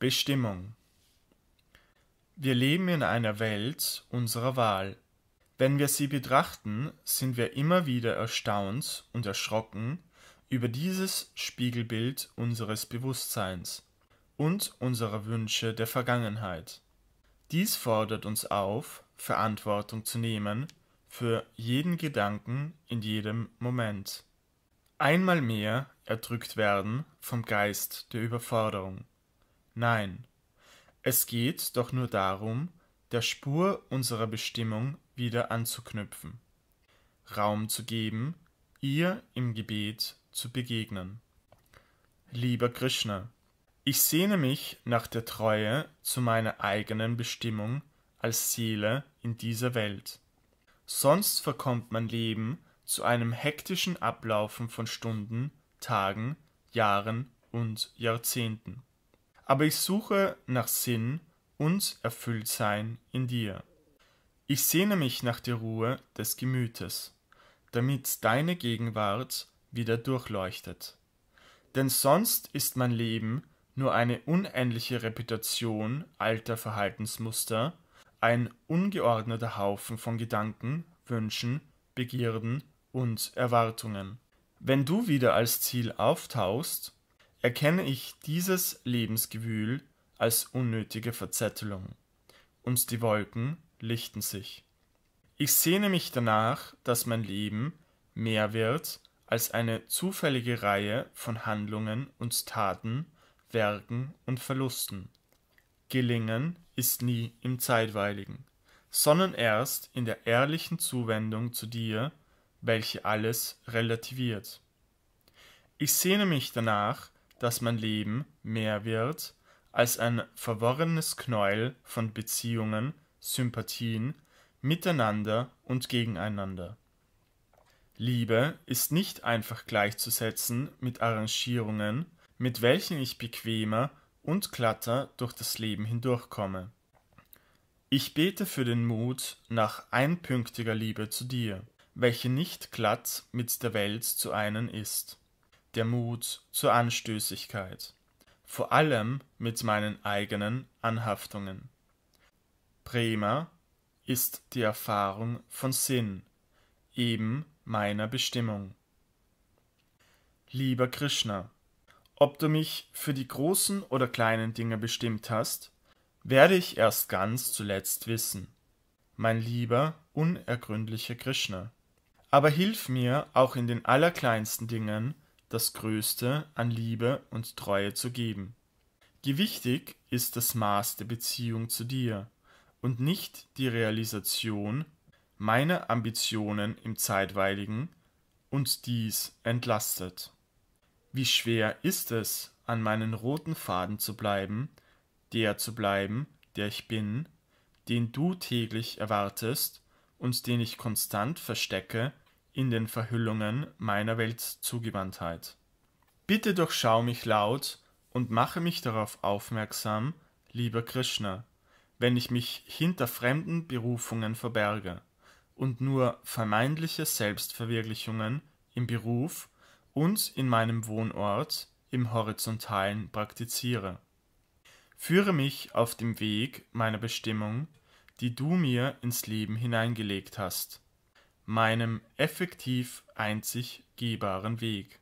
Bestimmung Wir leben in einer Welt unserer Wahl. Wenn wir sie betrachten, sind wir immer wieder erstaunt und erschrocken über dieses Spiegelbild unseres Bewusstseins und unserer Wünsche der Vergangenheit. Dies fordert uns auf, Verantwortung zu nehmen für jeden Gedanken in jedem Moment. Einmal mehr erdrückt werden vom Geist der Überforderung. Nein, es geht doch nur darum, der Spur unserer Bestimmung wieder anzuknüpfen, Raum zu geben, ihr im Gebet zu begegnen. Lieber Krishna, ich sehne mich nach der Treue zu meiner eigenen Bestimmung als Seele in dieser Welt. Sonst verkommt mein Leben zu einem hektischen Ablaufen von Stunden, Tagen, Jahren und Jahrzehnten aber ich suche nach Sinn und Erfülltsein in dir. Ich sehne mich nach der Ruhe des Gemütes, damit deine Gegenwart wieder durchleuchtet. Denn sonst ist mein Leben nur eine unendliche Repetition alter Verhaltensmuster, ein ungeordneter Haufen von Gedanken, Wünschen, Begierden und Erwartungen. Wenn du wieder als Ziel auftauchst, erkenne ich dieses Lebensgewühl als unnötige Verzettelung, und die Wolken lichten sich. Ich sehne mich danach, dass mein Leben mehr wird als eine zufällige Reihe von Handlungen und Taten, Werken und Verlusten. Gelingen ist nie im Zeitweiligen, sondern erst in der ehrlichen Zuwendung zu dir, welche alles relativiert. Ich sehne mich danach, dass mein Leben mehr wird als ein verworrenes Knäuel von Beziehungen, Sympathien, miteinander und gegeneinander. Liebe ist nicht einfach gleichzusetzen mit Arrangierungen, mit welchen ich bequemer und glatter durch das Leben hindurchkomme. Ich bete für den Mut nach einpünktiger Liebe zu dir, welche nicht glatt mit der Welt zu einen ist der Mut zur Anstößigkeit, vor allem mit meinen eigenen Anhaftungen. Bremer ist die Erfahrung von Sinn, eben meiner Bestimmung. Lieber Krishna, ob du mich für die großen oder kleinen Dinge bestimmt hast, werde ich erst ganz zuletzt wissen. Mein lieber, unergründlicher Krishna. Aber hilf mir auch in den allerkleinsten Dingen, das Größte an Liebe und Treue zu geben. Gewichtig ist das Maß der Beziehung zu dir und nicht die Realisation meiner Ambitionen im Zeitweiligen und dies entlastet. Wie schwer ist es, an meinen roten Faden zu bleiben, der zu bleiben, der ich bin, den du täglich erwartest und den ich konstant verstecke in den Verhüllungen meiner Weltzugewandtheit. Bitte durchschau mich laut und mache mich darauf aufmerksam, lieber Krishna, wenn ich mich hinter fremden Berufungen verberge und nur vermeintliche Selbstverwirklichungen im Beruf und in meinem Wohnort im Horizontalen praktiziere. Führe mich auf dem Weg meiner Bestimmung, die du mir ins Leben hineingelegt hast meinem effektiv einzig gehbaren Weg